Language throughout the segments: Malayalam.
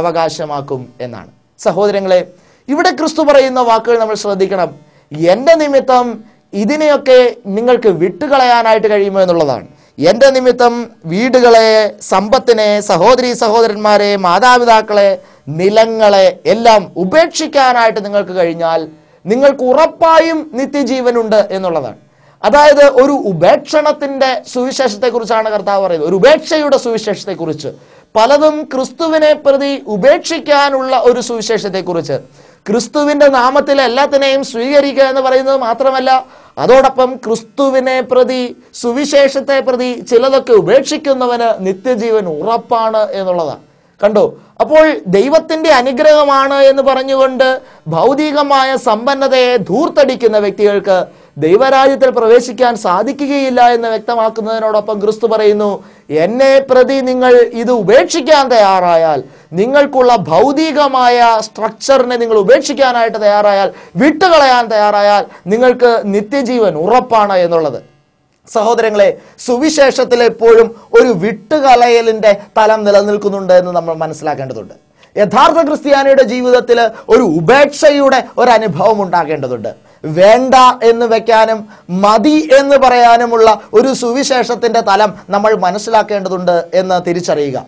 അവകാശമാക്കും എന്നാണ് സഹോദരങ്ങളെ ഇവിടെ ക്രിസ്തു പറയുന്ന വാക്കുകൾ നമ്മൾ ശ്രദ്ധിക്കണം എൻ്റെ നിമിത്തം ഇതിനെയൊക്കെ നിങ്ങൾക്ക് വിട്ടുകളയാനായിട്ട് കഴിയുമോ എന്നുള്ളതാണ് എൻ്റെ നിമിത്തം വീടുകളെ സമ്പത്തിനെ സഹോദരി സഹോദരന്മാരെ മാതാപിതാക്കളെ നിലങ്ങളെ എല്ലാം ഉപേക്ഷിക്കാനായിട്ട് നിങ്ങൾക്ക് കഴിഞ്ഞാൽ നിങ്ങൾക്ക് ഉറപ്പായും നിത്യജീവനുണ്ട് എന്നുള്ളതാണ് അതായത് ഒരു ഉപേക്ഷണത്തിൻ്റെ സുവിശേഷത്തെക്കുറിച്ചാണ് കർത്താവ് പറയുന്നത് ഒരു ഉപേക്ഷയുടെ സുവിശേഷത്തെക്കുറിച്ച് പലതും ക്രിസ്തുവിനെ പ്രതി ഉപേക്ഷിക്കാനുള്ള ഒരു സുവിശേഷത്തെക്കുറിച്ച് ക്രിസ്തുവിന്റെ നാമത്തിൽ എല്ലാത്തിനെയും സ്വീകരിക്കുക എന്ന് പറയുന്നത് മാത്രമല്ല അതോടൊപ്പം ക്രിസ്തുവിനെ പ്രതി സുവിശേഷത്തെ പ്രതി ചിലതൊക്കെ ഉപേക്ഷിക്കുന്നവന് നിത്യജീവൻ ഉറപ്പാണ് എന്നുള്ളതാണ് കണ്ടോ അപ്പോൾ ദൈവത്തിന്റെ അനുഗ്രഹമാണ് എന്ന് പറഞ്ഞുകൊണ്ട് ഭൗതികമായ സമ്പന്നതയെ ധൂർത്തടിക്കുന്ന വ്യക്തികൾക്ക് ദൈവരാജ്യത്തിൽ പ്രവേശിക്കാൻ സാധിക്കുകയില്ല എന്ന് വ്യക്തമാക്കുന്നതിനോടൊപ്പം ക്രിസ്തു പറയുന്നു എന്നെ പ്രതി നിങ്ങൾ ഇത് ഉപേക്ഷിക്കാൻ തയ്യാറായാൽ നിങ്ങൾക്കുള്ള ഭൗതികമായ സ്ട്രക്ചറിനെ നിങ്ങൾ ഉപേക്ഷിക്കാനായിട്ട് തയ്യാറായാൽ വിട്ടുകളയാൻ തയ്യാറായാൽ നിങ്ങൾക്ക് നിത്യജീവൻ ഉറപ്പാണ് എന്നുള്ളത് സഹോദരങ്ങളെ സുവിശേഷത്തിൽ എപ്പോഴും ഒരു വിട്ടുകളയലിൻ്റെ തലം നിലനിൽക്കുന്നുണ്ട് എന്ന് നമ്മൾ മനസ്സിലാക്കേണ്ടതുണ്ട് യഥാർത്ഥ ക്രിസ്ത്യാനിയുടെ ജീവിതത്തിൽ ഒരു ഉപേക്ഷയുടെ ഒരു അനുഭവം ഉണ്ടാകേണ്ടതുണ്ട് വേണ്ട എന്ന് വെക്കാനും മതി എന്ന് പറയാനുമുള്ള ഒരു സുവിശേഷത്തിൻ്റെ തലം നമ്മൾ മനസ്സിലാക്കേണ്ടതുണ്ട് എന്ന് തിരിച്ചറിയുക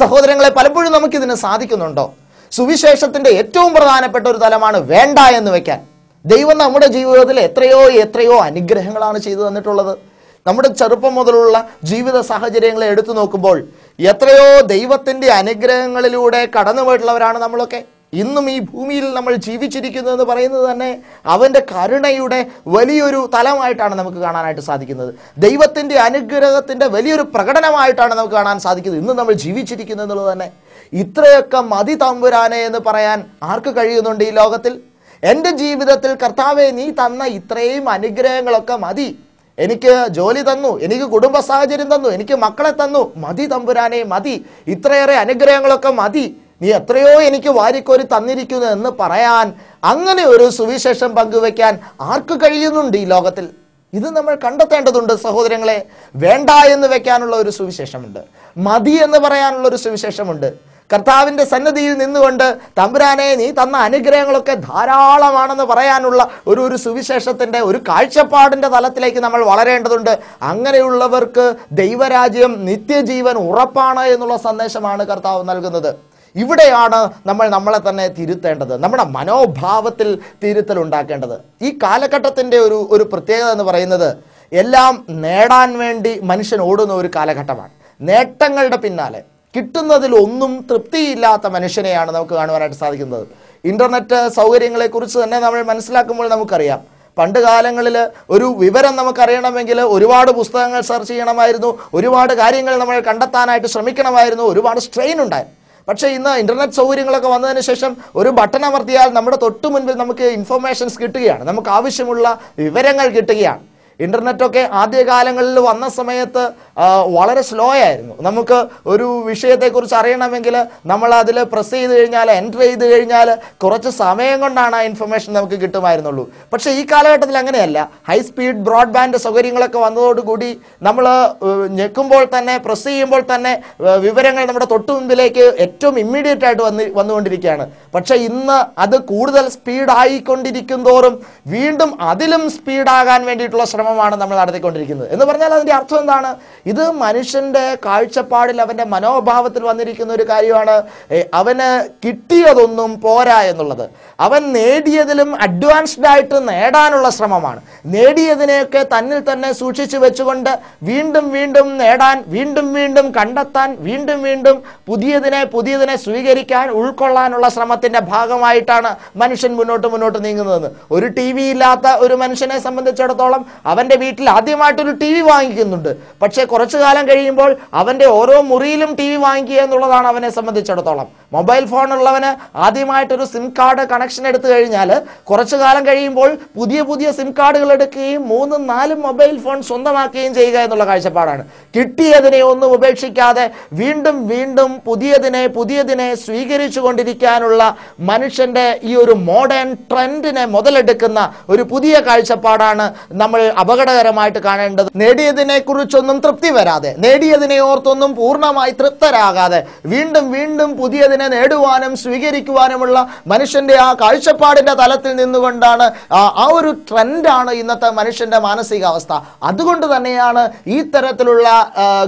സഹോദരങ്ങളെ പലപ്പോഴും നമുക്കിതിന് സാധിക്കുന്നുണ്ടോ സുവിശേഷത്തിൻ്റെ ഏറ്റവും പ്രധാനപ്പെട്ട ഒരു തലമാണ് വേണ്ട എന്ന് വെക്കാൻ ദൈവം നമ്മുടെ ജീവിതത്തിൽ എത്രയോ എത്രയോ അനുഗ്രഹങ്ങളാണ് ചെയ്തു തന്നിട്ടുള്ളത് നമ്മുടെ ചെറുപ്പം മുതലുള്ള ജീവിത സാഹചര്യങ്ങളെ എടുത്തു നോക്കുമ്പോൾ എത്രയോ ദൈവത്തിൻ്റെ അനുഗ്രഹങ്ങളിലൂടെ കടന്നു പോയിട്ടുള്ളവരാണ് നമ്മളൊക്കെ ഇന്നും ഈ ഭൂമിയിൽ നമ്മൾ ജീവിച്ചിരിക്കുന്നു എന്ന് പറയുന്നത് തന്നെ അവൻ്റെ കരുണയുടെ വലിയൊരു തലമായിട്ടാണ് നമുക്ക് കാണാനായിട്ട് സാധിക്കുന്നത് ദൈവത്തിൻ്റെ അനുഗ്രഹത്തിൻ്റെ വലിയൊരു പ്രകടനമായിട്ടാണ് നമുക്ക് കാണാൻ സാധിക്കുന്നത് ഇന്നും നമ്മൾ ജീവിച്ചിരിക്കുന്നു എന്നുള്ളത് തന്നെ ഇത്രയൊക്കെ മതി തമ്പുരാനെ എന്ന് പറയാൻ ആർക്ക് കഴിയുന്നുണ്ട് ഈ ലോകത്തിൽ എൻ്റെ ജീവിതത്തിൽ കർത്താവെ നീ തന്ന ഇത്രയും അനുഗ്രഹങ്ങളൊക്കെ മതി എനിക്ക് ജോലി തന്നു എനിക്ക് കുടുംബ സാഹചര്യം തന്നു എനിക്ക് മക്കളെ തന്നു മതി തമ്പുരാനെ മതി ഇത്രയേറെ അനുഗ്രഹങ്ങളൊക്കെ മതി നീ എത്രയോ എനിക്ക് വാരിക്കോരി തന്നിരിക്കുന്നു എന്ന് പറയാൻ അങ്ങനെ ഒരു സുവിശേഷം പങ്കുവെക്കാൻ ആർക്ക് കഴിയുന്നുണ്ട് ഈ ലോകത്തിൽ ഇത് നമ്മൾ കണ്ടെത്തേണ്ടതുണ്ട് സഹോദരങ്ങളെ വേണ്ട എന്ന് വെക്കാനുള്ള ഒരു സുവിശേഷമുണ്ട് മതി എന്ന് പറയാനുള്ള ഒരു സുവിശേഷമുണ്ട് കർത്താവിൻ്റെ സന്നദ്ധിയിൽ നിന്നുകൊണ്ട് തമ്പുരാനെ നീ തന്ന അനുഗ്രഹങ്ങളൊക്കെ ധാരാളമാണെന്ന് പറയാനുള്ള ഒരു ഒരു സുവിശേഷത്തിൻ്റെ ഒരു കാഴ്ചപ്പാടിൻ്റെ തലത്തിലേക്ക് നമ്മൾ വളരേണ്ടതുണ്ട് അങ്ങനെയുള്ളവർക്ക് ദൈവരാജ്യം നിത്യജീവൻ ഉറപ്പാണ് എന്നുള്ള സന്ദേശമാണ് കർത്താവ് നൽകുന്നത് ഇവിടെയാണ് നമ്മൾ നമ്മളെ തന്നെ തിരുത്തേണ്ടത് നമ്മുടെ മനോഭാവത്തിൽ തിരുത്തൽ ഉണ്ടാക്കേണ്ടത് ഈ കാലഘട്ടത്തിൻ്റെ ഒരു ഒരു പ്രത്യേകത എന്ന് പറയുന്നത് എല്ലാം നേടാൻ വേണ്ടി മനുഷ്യൻ ഓടുന്ന ഒരു കാലഘട്ടമാണ് നേട്ടങ്ങളുടെ പിന്നാലെ കിട്ടുന്നതിൽ ഒന്നും തൃപ്തിയില്ലാത്ത മനുഷ്യനെയാണ് നമുക്ക് കാണുവാനായിട്ട് സാധിക്കുന്നത് ഇൻ്റർനെറ്റ് സൗകര്യങ്ങളെക്കുറിച്ച് തന്നെ നമ്മൾ മനസ്സിലാക്കുമ്പോൾ നമുക്കറിയാം പണ്ട് കാലങ്ങളിൽ ഒരു വിവരം നമുക്കറിയണമെങ്കിൽ ഒരുപാട് പുസ്തകങ്ങൾ സെർച്ച് ചെയ്യണമായിരുന്നു ഒരുപാട് കാര്യങ്ങൾ നമ്മൾ കണ്ടെത്താനായിട്ട് ശ്രമിക്കണമായിരുന്നു ഒരുപാട് സ്ട്രെയിൻ ഉണ്ടായിരുന്നു പക്ഷേ ഇന്ന് ഇന്റർനെറ്റ് സൗകര്യങ്ങളൊക്കെ വന്നതിന് ശേഷം ഒരു ബട്ടൺ അമർത്തിയാൽ നമ്മുടെ തൊട്ടു മുൻപിൽ നമുക്ക് ഇൻഫർമേഷൻസ് കിട്ടുകയാണ് നമുക്ക് ആവശ്യമുള്ള വിവരങ്ങൾ കിട്ടുകയാണ് ഇൻ്റർനെറ്റൊക്കെ ആദ്യകാലങ്ങളിൽ വന്ന സമയത്ത് വളരെ സ്ലോ ആയിരുന്നു നമുക്ക് ഒരു വിഷയത്തെക്കുറിച്ച് അറിയണമെങ്കിൽ നമ്മൾ അതിൽ പ്രസ് ചെയ്ത് കഴിഞ്ഞാൽ എൻ്റർ ചെയ്ത് കഴിഞ്ഞാൽ കുറച്ച് സമയം കൊണ്ടാണ് ആ ഇൻഫർമേഷൻ നമുക്ക് കിട്ടുമായിരുന്നുള്ളൂ പക്ഷേ ഈ കാലഘട്ടത്തിൽ അങ്ങനെയല്ല ഹൈ സ്പീഡ് ബ്രോഡ്ബാൻഡ് സൗകര്യങ്ങളൊക്കെ വന്നതോടുകൂടി നമ്മൾ ഞെക്കുമ്പോൾ തന്നെ പ്രസ് ചെയ്യുമ്പോൾ തന്നെ വിവരങ്ങൾ നമ്മുടെ തൊട്ടുമുമ്പിലേക്ക് ഏറ്റവും ഇമ്മീഡിയറ്റ് ആയിട്ട് വന്ന് വന്നുകൊണ്ടിരിക്കുകയാണ് പക്ഷെ ഇന്ന് അത് കൂടുതൽ സ്പീഡായിക്കൊണ്ടിരിക്കും തോറും വീണ്ടും അതിലും സ്പീഡാകാൻ വേണ്ടിയിട്ടുള്ള ശ്രമമാണ് നമ്മൾ നടത്തിക്കൊണ്ടിരിക്കുന്നത് എന്ന് പറഞ്ഞാൽ അതിൻ്റെ അർത്ഥം എന്താണ് ഇത് മനുഷ്യൻ്റെ കാഴ്ചപ്പാടിൽ അവൻ്റെ മനോഭാവത്തിൽ വന്നിരിക്കുന്ന ഒരു കാര്യമാണ് അവന് കിട്ടിയതൊന്നും പോരാ എന്നുള്ളത് അവൻ നേടിയതിലും അഡ്വാൻസ്ഡ് ആയിട്ട് നേടാനുള്ള ശ്രമമാണ് നേടിയതിനെയൊക്കെ തന്നിൽ തന്നെ സൂക്ഷിച്ചു വെച്ചുകൊണ്ട് വീണ്ടും വീണ്ടും നേടാൻ വീണ്ടും വീണ്ടും കണ്ടെത്താൻ വീണ്ടും വീണ്ടും പുതിയതിനെ പുതിയതിനെ സ്വീകരിക്കാൻ ഉൾക്കൊള്ളാനുള്ള ശ്രമം പരിണാമത്തിൻ്റെ ഭാഗമായിട്ടാണ് മനുഷ്യൻ മുന്നോട്ട് മുന്നോട്ട് നീങ്ങുന്നതെന്ന് ഒരു ടി വി ഇല്ലാത്ത ഒരു മനുഷ്യനെ സംബന്ധിച്ചിടത്തോളം അവൻ്റെ വീട്ടിൽ ആദ്യമായിട്ടൊരു ടി വി വാങ്ങിക്കുന്നുണ്ട് പക്ഷേ കുറച്ചു കാലം കഴിയുമ്പോൾ അവൻ്റെ ഓരോ മുറിയിലും ടി വി വാങ്ങിക്കുക എന്നുള്ളതാണ് അവനെ സംബന്ധിച്ചിടത്തോളം മൊബൈൽ ഫോൺ ഉള്ളവന് ആദ്യമായിട്ടൊരു സിം കാർഡ് കണക്ഷൻ എടുത്തു കഴിഞ്ഞാൽ കുറച്ചു കാലം കഴിയുമ്പോൾ പുതിയ പുതിയ സിം കാർഡുകൾ എടുക്കുകയും മൂന്നും നാലും മൊബൈൽ ഫോൺ സ്വന്തമാക്കുകയും ചെയ്യുക എന്നുള്ള കാഴ്ചപ്പാടാണ് കിട്ടിയതിനെ ഒന്നും ഉപേക്ഷിക്കാതെ വീണ്ടും വീണ്ടും പുതിയതിനെ പുതിയതിനെ സ്വീകരിച്ചു കൊണ്ടിരിക്കാനുള്ള മനുഷ്യൻ്റെ ഈ ഒരു മോഡേൺ ട്രെൻഡിനെ മുതലെടുക്കുന്ന ഒരു പുതിയ കാഴ്ചപ്പാടാണ് നമ്മൾ അപകടകരമായിട്ട് കാണേണ്ടത് നേടിയതിനെ കുറിച്ചൊന്നും തൃപ്തി വരാതെ നേടിയതിനെ ഓർത്തൊന്നും പൂർണ്ണമായി തൃപ്തരാകാതെ വീണ്ടും വീണ്ടും പുതിയതിനെ നേടുവാനും സ്വീകരിക്കുവാനുമുള്ള മനുഷ്യൻ്റെ ആ കാഴ്ചപ്പാടിൻ്റെ തലത്തിൽ നിന്നുകൊണ്ടാണ് ആ ഒരു ട്രെൻഡാണ് ഇന്നത്തെ മനുഷ്യൻ്റെ മാനസികാവസ്ഥ അതുകൊണ്ട് തന്നെയാണ് ഈ തരത്തിലുള്ള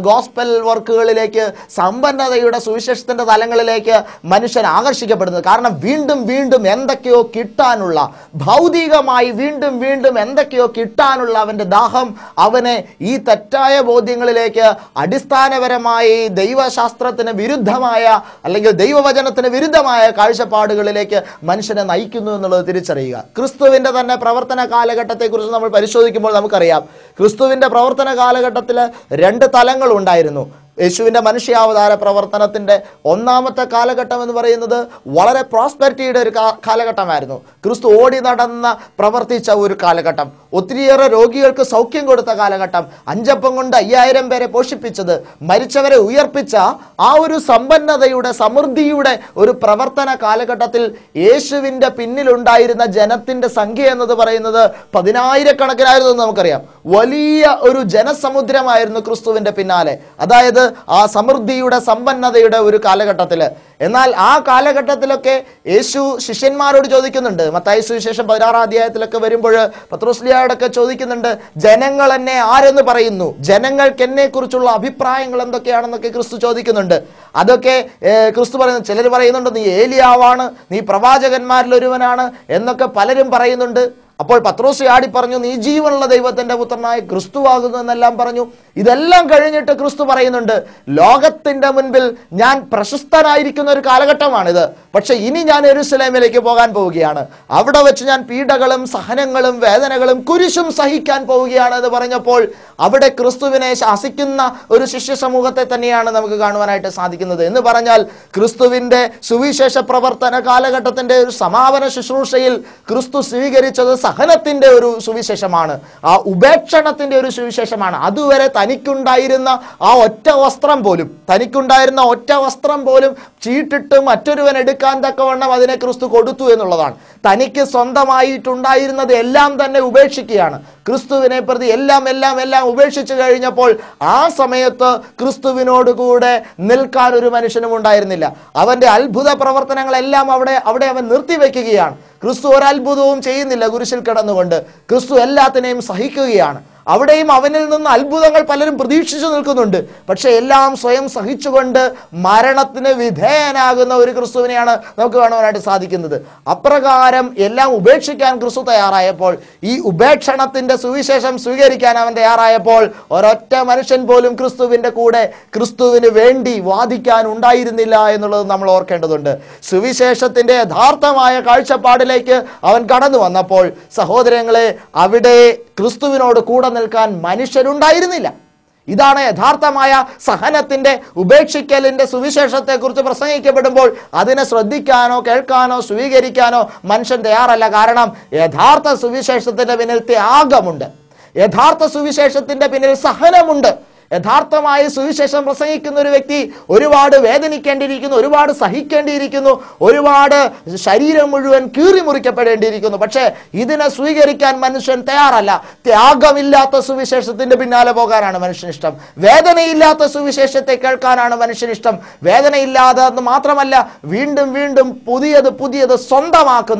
ഗോസ്പൽ വർക്കുകളിലേക്ക് സമ്പന്നതയുടെ സുവിശേഷത്തിൻ്റെ തലങ്ങളിലേക്ക് മനുഷ്യൻ ആകർഷിക്കപ്പെടുന്നത് കാരണം വീണ്ടും വീണ്ടും എന്തൊക്കെയോ കിട്ടാനുള്ള ഭൗതികമായി വീണ്ടും വീണ്ടും എന്തൊക്കെയോ കിട്ടാനുള്ള അവൻ്റെ ദാഹം അവനെ ഈ തെറ്റായ ബോധ്യങ്ങളിലേക്ക് അടിസ്ഥാനപരമായി ദൈവശാസ്ത്രത്തിന് വിരുദ്ധമായ അല്ലെങ്കിൽ ദൈവവചനത്തിന് വിരുദ്ധമായ കാഴ്ചപ്പാടുകളിലേക്ക് മനുഷ്യനെ നയിക്കുന്നു എന്നുള്ളത് തിരിച്ചറിയുക ക്രിസ്തുവിൻ്റെ തന്നെ പ്രവർത്തന കാലഘട്ടത്തെക്കുറിച്ച് നമ്മൾ പരിശോധിക്കുമ്പോൾ നമുക്കറിയാം ക്രിസ്തുവിൻ്റെ പ്രവർത്തന കാലഘട്ടത്തിൽ രണ്ട് തലങ്ങളുണ്ടായിരുന്നു യേശുവിൻ്റെ മനുഷ്യാവതാര പ്രവർത്തനത്തിൻ്റെ ഒന്നാമത്തെ കാലഘട്ടം എന്ന് പറയുന്നത് വളരെ പ്രോസ്പെരിറ്റിയുടെ ഒരു കാലഘട്ടമായിരുന്നു ക്രിസ്തു ഓടി നടന്ന പ്രവർത്തിച്ച ഒരു കാലഘട്ടം ഒത്തിരിയേറെ രോഗികൾക്ക് സൗഖ്യം കൊടുത്ത കാലഘട്ടം അഞ്ചപ്പം കൊണ്ട് അയ്യായിരം പേരെ പോഷിപ്പിച്ചത് മരിച്ചവരെ ഉയർപ്പിച്ച ആ ഒരു സമ്പന്നതയുടെ സമൃദ്ധിയുടെ ഒരു പ്രവർത്തന കാലഘട്ടത്തിൽ യേശുവിൻ്റെ പിന്നിലുണ്ടായിരുന്ന ജനത്തിൻ്റെ സംഖ്യ എന്നത് പറയുന്നത് പതിനായിരക്കണക്കിനായിരുന്നു എന്ന് നമുക്കറിയാം വലിയ ഒരു ജനസമുദ്രമായിരുന്നു ക്രിസ്തുവിൻ്റെ പിന്നാലെ അതായത് ആ സമൃദ്ധിയുടെ സമ്പന്നതയുടെ ഒരു കാലഘട്ടത്തിൽ എന്നാൽ ആ കാലഘട്ടത്തിലൊക്കെ യേശു ശിഷ്യന്മാരോട് ചോദിക്കുന്നുണ്ട് മത്തായി സുവിശേഷം പതിനാറാം അധ്യായത്തിലൊക്കെ വരുമ്പോൾ പത്രോസ്ലിയോടൊക്കെ ചോദിക്കുന്നുണ്ട് ജനങ്ങൾ എന്നെ ആരെന്ന് പറയുന്നു ജനങ്ങൾക്ക് എന്നെ കുറിച്ചുള്ള അഭിപ്രായങ്ങൾ എന്തൊക്കെയാണെന്നൊക്കെ ക്രിസ്തു ചോദിക്കുന്നുണ്ട് അതൊക്കെ ക്രിസ്തു പറയുന്നു ചിലർ പറയുന്നുണ്ട് നീ ഏലിയാവാണ് നീ പ്രവാചകന്മാരിൽ ഒരുവനാണ് എന്നൊക്കെ പലരും പറയുന്നുണ്ട് അപ്പോൾ പത്രോസ് ആടി പറഞ്ഞു നീ ജീവനുള്ള ദൈവത്തിന്റെ പുത്രനായ ക്രിസ്തുവാകുന്നു എന്നെല്ലാം പറഞ്ഞു ഇതെല്ലാം കഴിഞ്ഞിട്ട് ക്രിസ്തു പറയുന്നുണ്ട് ലോകത്തിന്റെ മുൻപിൽ ഞാൻ പ്രശസ്തനായിരിക്കുന്ന ഒരു കാലഘട്ടമാണിത് പക്ഷെ ഇനി ഞാൻ എരുസലേമിലേക്ക് പോകാൻ പോവുകയാണ് അവിടെ വെച്ച് ഞാൻ പീഡകളും സഹനങ്ങളും വേദനകളും കുരിശും സഹിക്കാൻ പോവുകയാണ് എന്ന് പറഞ്ഞപ്പോൾ അവിടെ ക്രിസ്തുവിനെ ശാസിക്കുന്ന ഒരു ശിഷ്യ സമൂഹത്തെ തന്നെയാണ് നമുക്ക് കാണുവാനായിട്ട് സാധിക്കുന്നത് എന്ന് പറഞ്ഞാൽ ക്രിസ്തുവിന്റെ സുവിശേഷ പ്രവർത്തന കാലഘട്ടത്തിന്റെ ഒരു സമാപന ശുശ്രൂഷയിൽ ക്രിസ്തു സ്വീകരിച്ചത് സഹനത്തിന്റെ ഒരു സുവിശേഷമാണ് ആ ഉപേക്ഷണത്തിന്റെ ഒരു സുവിശേഷമാണ് അതുവരെ തനിക്കുണ്ടായിരുന്ന ആ ഒറ്റ വസ്ത്രം പോലും തനിക്കുണ്ടായിരുന്ന ഒറ്റ വസ്ത്രം പോലും ചീട്ടിട്ട് മറ്റൊരുവൻ എടുക്കാൻ തക്കവണ്ണം അതിനെ ക്രിസ്തു കൊടുത്തു എന്നുള്ളതാണ് തനിക്ക് സ്വന്തമായിട്ടുണ്ടായിരുന്നത് എല്ലാം തന്നെ ഉപേക്ഷിക്കുകയാണ് ക്രിസ്തുവിനെ പ്രതി എല്ലാം എല്ലാം എല്ലാം ഉപേക്ഷിച്ചു കഴിഞ്ഞപ്പോൾ ആ സമയത്ത് ക്രിസ്തുവിനോടുകൂടെ നിൽക്കാൻ ഒരു മനുഷ്യനും ഉണ്ടായിരുന്നില്ല അവൻ്റെ അത്ഭുത പ്രവർത്തനങ്ങളെല്ലാം അവിടെ അവിടെ അവൻ നിർത്തിവെക്കുകയാണ് ക്രിസ്തു ഒരത്ഭുതവും ചെയ്യുന്നില്ല കുരിശിൽ കിടന്നുകൊണ്ട് ക്രിസ്തു എല്ലാത്തിനെയും സഹിക്കുകയാണ് അവിടെയും അവനിൽ നിന്ന് അത്ഭുതങ്ങൾ പലരും പ്രതീക്ഷിച്ചു നിൽക്കുന്നുണ്ട് പക്ഷെ എല്ലാം സ്വയം സഹിച്ചുകൊണ്ട് മരണത്തിന് വിധേയനാകുന്ന ഒരു ക്രിസ്തുവിനെയാണ് നമുക്ക് കാണുവാനായിട്ട് സാധിക്കുന്നത് അപ്രകാരം എല്ലാം ഉപേക്ഷിക്കാൻ ക്രിസ്തു തയ്യാറായപ്പോൾ ഈ ഉപേക്ഷണത്തിന്റെ സുവിശേഷം സ്വീകരിക്കാൻ അവൻ തയ്യാറായപ്പോൾ ഒരൊറ്റ മനുഷ്യൻ പോലും ക്രിസ്തുവിന്റെ കൂടെ ക്രിസ്തുവിന് വേണ്ടി വാദിക്കാൻ ഉണ്ടായിരുന്നില്ല എന്നുള്ളത് നമ്മൾ ഓർക്കേണ്ടതുണ്ട് സുവിശേഷത്തിന്റെ യഥാർത്ഥമായ കാഴ്ചപ്പാടിലേക്ക് അവൻ കടന്നു വന്നപ്പോൾ സഹോദരങ്ങളെ അവിടെ ക്രിസ്തുവിനോട് കൂടെ നിൽക്കാൻ മനുഷ്യരുണ്ടായിരുന്നില്ല ഇതാണ് യഥാർത്ഥമായ സഹനത്തിന്റെ ഉപേക്ഷിക്കലിന്റെ സുവിശേഷത്തെക്കുറിച്ച് പ്രസംഗിക്കപ്പെടുമ്പോൾ അതിനെ ശ്രദ്ധിക്കാനോ കേൾക്കാനോ സ്വീകരിക്കാനോ മനുഷ്യൻ തയ്യാറല്ല കാരണം യഥാർത്ഥ സുവിശേഷത്തിന്റെ പിന്നിൽ ത്യാഗമുണ്ട് യഥാർത്ഥ സുവിശേഷത്തിന്റെ പിന്നിൽ സഹനമുണ്ട് യഥാർത്ഥമായി സുവിശേഷം പ്രസംഗിക്കുന്ന ഒരു വ്യക്തി ഒരുപാട് വേദനിക്കേണ്ടിയിരിക്കുന്നു ഒരുപാട് സഹിക്കേണ്ടിയിരിക്കുന്നു ഒരുപാട് ശരീരം മുഴുവൻ കീറി മുറിക്കപ്പെടേണ്ടിയിരിക്കുന്നു പക്ഷേ ഇതിനെ സ്വീകരിക്കാൻ മനുഷ്യൻ തയ്യാറല്ല ത്യാഗമില്ലാത്ത സുവിശേഷത്തിന്റെ പിന്നാലെ പോകാനാണ് മനുഷ്യനിഷ്ടം വേദനയില്ലാത്ത സുവിശേഷത്തെ കേൾക്കാനാണ് മനുഷ്യനിഷ്ടം വേദനയില്ലാതെ എന്ന് മാത്രമല്ല വീണ്ടും വീണ്ടും പുതിയത് പുതിയത് സ്വന്തമാക്കുന്ന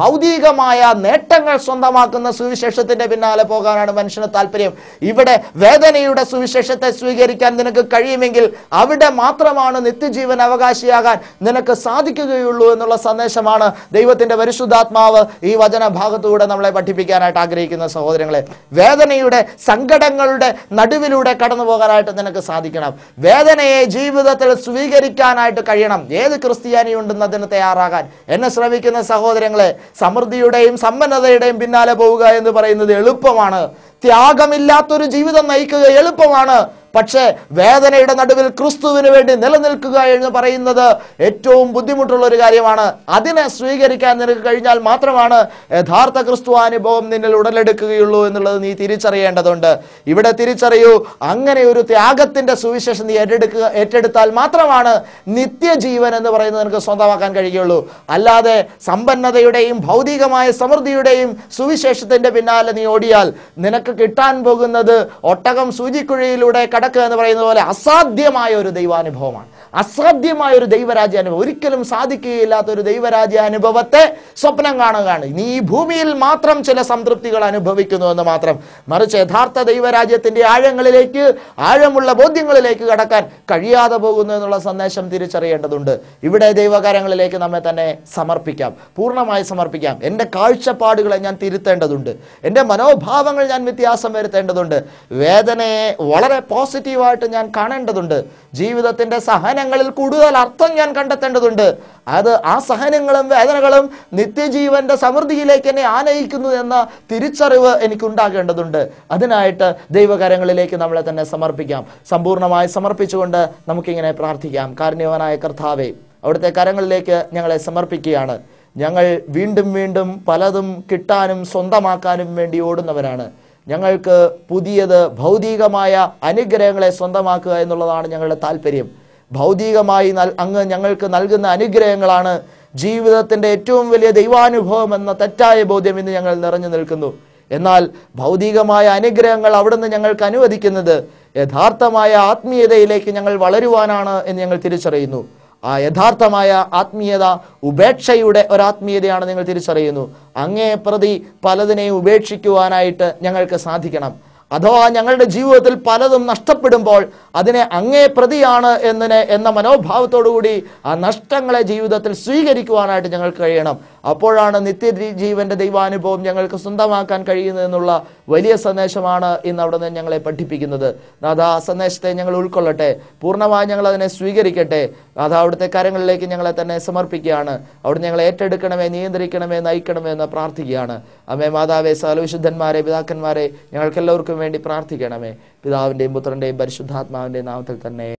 ഭൗതികമായ നേട്ടങ്ങൾ സ്വന്തമാക്കുന്ന സുവിശേഷത്തിന്റെ പിന്നാലെ പോകാനാണ് മനുഷ്യന് താല്പര്യം ഇവിടെ വേദനയുടെ സുവിശേഷ സന്ദേശത്തെ സ്വീകരിക്കാൻ നിനക്ക് കഴിയുമെങ്കിൽ അവിടെ മാത്രമാണ് നിത്യജീവൻ അവകാശിയാകാൻ നിനക്ക് സാധിക്കുകയുള്ളൂ എന്നുള്ള സന്ദേശമാണ് ദൈവത്തിന്റെ പരിശുദ്ധാത്മാവ് ഈ വചന ഭാഗത്തുകൂടെ നമ്മളെ പഠിപ്പിക്കാനായിട്ട് ആഗ്രഹിക്കുന്ന സഹോദരങ്ങളെ വേദനയുടെ സങ്കടങ്ങളുടെ നടുവിലൂടെ കടന്നു പോകാനായിട്ട് നിനക്ക് സാധിക്കണം വേദനയെ ജീവിതത്തിൽ സ്വീകരിക്കാനായിട്ട് കഴിയണം ഏത് ക്രിസ്ത്യാനി അതിന് തയ്യാറാകാൻ എന്നെ ശ്രമിക്കുന്ന സഹോദരങ്ങളെ സമൃദ്ധിയുടെയും സമ്പന്നതയുടെയും പിന്നാലെ പോവുക എന്ന് പറയുന്നത് എളുപ്പമാണ് ത്യാഗമില്ലാത്തൊരു ജീവിതം നയിക്കുക എളുപ്പമാണ് പക്ഷേ വേദനയുടെ നടുവിൽ ക്രിസ്തുവിന് വേണ്ടി നിലനിൽക്കുക എന്ന് പറയുന്നത് ഏറ്റവും ബുദ്ധിമുട്ടുള്ള ഒരു കാര്യമാണ് അതിനെ സ്വീകരിക്കാൻ നിനക്ക് കഴിഞ്ഞാൽ മാത്രമാണ് യഥാർത്ഥ ക്രിസ്തു അനുഭവം നിന്നിൽ ഉടലെടുക്കുകയുള്ളൂ എന്നുള്ളത് നീ തിരിച്ചറിയേണ്ടതുണ്ട് ഇവിടെ തിരിച്ചറിയൂ അങ്ങനെ ഒരു ത്യാഗത്തിന്റെ സുവിശേഷം നീ ഏറ്റെടുക്കുക ഏറ്റെടുത്താൽ മാത്രമാണ് നിത്യജീവൻ എന്ന് പറയുന്നത് നിനക്ക് സ്വന്തമാക്കാൻ കഴിയുള്ളൂ അല്ലാതെ സമ്പന്നതയുടെയും ഭൗതികമായ സമൃദ്ധിയുടെയും സുവിശേഷത്തിന്റെ പിന്നാലെ നീ ഓടിയാൽ നിനക്ക് കിട്ടാൻ പോകുന്നത് ഒട്ടകം സൂചിക്കുഴിയിലൂടെ കടക്കുക എന്ന് പറയുന്നത് പോലെ അസാധ്യമായ ഒരു ദൈവാനുഭവമാണ് അസാധ്യമായ ഒരു ദൈവരാജ്യാനുഭവം ഒരിക്കലും സാധിക്കുകയില്ലാത്ത ഒരു ദൈവരാജ്യാനുഭവത്തെ സ്വപ്നം കാണുകയാണ് നീ ഈ ഭൂമിയിൽ മാത്രം ചില സംതൃപ്തികൾ അനുഭവിക്കുന്നു എന്ന് മാത്രം മറിച്ച് യഥാർത്ഥ ദൈവരാജ്യത്തിന്റെ ആഴങ്ങളിലേക്ക് ആഴമുള്ള ബോധ്യങ്ങളിലേക്ക് കടക്കാൻ കഴിയാതെ പോകുന്നു എന്നുള്ള സന്ദേശം തിരിച്ചറിയേണ്ടതുണ്ട് ഇവിടെ ദൈവകാരങ്ങളിലേക്ക് നമ്മെ തന്നെ സമർപ്പിക്കാം പൂർണ്ണമായി സമർപ്പിക്കാം എൻ്റെ കാഴ്ചപ്പാടുകളെ ഞാൻ തിരുത്തേണ്ടതുണ്ട് എൻ്റെ മനോഭാവങ്ങൾ ഞാൻ വ്യത്യാസം വരുത്തേണ്ടതുണ്ട് വേദനയെ വളരെ പോസിറ്റീവായിട്ട് ഞാൻ കാണേണ്ടതുണ്ട് ജീവിതത്തിൻ്റെ സഹന സഹനങ്ങളിൽ കൂടുതൽ അർത്ഥം ഞാൻ കണ്ടെത്തേണ്ടതുണ്ട് അത് ആ സഹനങ്ങളും വേദനകളും നിത്യജീവന്റെ സമൃദ്ധിയിലേക്ക് എന്നെ ആനയിക്കുന്നു എന്ന തിരിച്ചറിവ് എനിക്കുണ്ടാകേണ്ടതുണ്ട് അതിനായിട്ട് ദൈവകരങ്ങളിലേക്ക് നമ്മളെ തന്നെ സമർപ്പിക്കാം സമ്പൂർണമായി സമർപ്പിച്ചുകൊണ്ട് നമുക്കിങ്ങനെ പ്രാർത്ഥിക്കാം കാരുണ്യവനായ കർത്താവെ അവിടുത്തെ കരങ്ങളിലേക്ക് ഞങ്ങളെ സമർപ്പിക്കുകയാണ് ഞങ്ങൾ വീണ്ടും വീണ്ടും പലതും കിട്ടാനും സ്വന്തമാക്കാനും വേണ്ടി ഓടുന്നവരാണ് ഞങ്ങൾക്ക് പുതിയത് ഭൗതികമായ അനുഗ്രഹങ്ങളെ സ്വന്തമാക്കുക എന്നുള്ളതാണ് ഞങ്ങളുടെ താല്പര്യം ഭൗതികമായി അങ്ങ് ഞങ്ങൾക്ക് നൽകുന്ന അനുഗ്രഹങ്ങളാണ് ജീവിതത്തിൻ്റെ ഏറ്റവും വലിയ ദൈവാനുഭവം എന്ന തെറ്റായ ബോധ്യം ഇന്ന് ഞങ്ങൾ നിറഞ്ഞു നിൽക്കുന്നു എന്നാൽ ഭൗതികമായ അനുഗ്രഹങ്ങൾ അവിടുന്ന് ഞങ്ങൾക്ക് അനുവദിക്കുന്നത് യഥാർത്ഥമായ ആത്മീയതയിലേക്ക് ഞങ്ങൾ വളരുവാനാണ് എന്ന് ഞങ്ങൾ തിരിച്ചറിയുന്നു ആ യഥാർത്ഥമായ ആത്മീയത ഉപേക്ഷയുടെ ഒരാത്മീയതയാണ് നിങ്ങൾ തിരിച്ചറിയുന്നു അങ്ങേ പ്രതി പലതിനെയും ഉപേക്ഷിക്കുവാനായിട്ട് ഞങ്ങൾക്ക് സാധിക്കണം അഥവാ ഞങ്ങളുടെ ജീവിതത്തിൽ പലതും നഷ്ടപ്പെടുമ്പോൾ അതിനെ അങ്ങേ പ്രതിയാണ് എന്നതിനെ എന്ന മനോഭാവത്തോടുകൂടി ആ നഷ്ടങ്ങളെ ജീവിതത്തിൽ സ്വീകരിക്കുവാനായിട്ട് ഞങ്ങൾക്ക് കഴിയണം അപ്പോഴാണ് നിത്യജീവന്റെ ദൈവാനുഭവം ഞങ്ങൾക്ക് സ്വന്തമാക്കാൻ കഴിയുന്നതെന്നുള്ള വലിയ സന്ദേശമാണ് ഇന്ന് അവിടെ നിന്ന് ഞങ്ങളെ പഠിപ്പിക്കുന്നത് നാഥ ആ സന്ദേശത്തെ ഞങ്ങൾ ഉൾക്കൊള്ളട്ടെ പൂർണ്ണമായി ഞങ്ങൾ അതിനെ സ്വീകരിക്കട്ടെ അത് അവിടുത്തെ കരങ്ങളിലേക്ക് ഞങ്ങളെ തന്നെ സമർപ്പിക്കുകയാണ് അവിടെ ഞങ്ങളെ ഏറ്റെടുക്കണമേ നിയന്ത്രിക്കണമേ നയിക്കണമേ എന്ന് പ്രാർത്ഥിക്കുകയാണ് അമ്മേ മാതാവേ സകലവിശുദ്ധന്മാരെ പിതാക്കന്മാരെ ഞങ്ങൾക്കെല്ലാവർക്കും വേണ്ടി പ്രാർത്ഥിക്കണമേ പിതാവിൻ്റെയും പുത്രൻ്റെയും പരിശുദ്ധാത്മാവിൻ്റെയും നാമത്തിൽ തന്നെ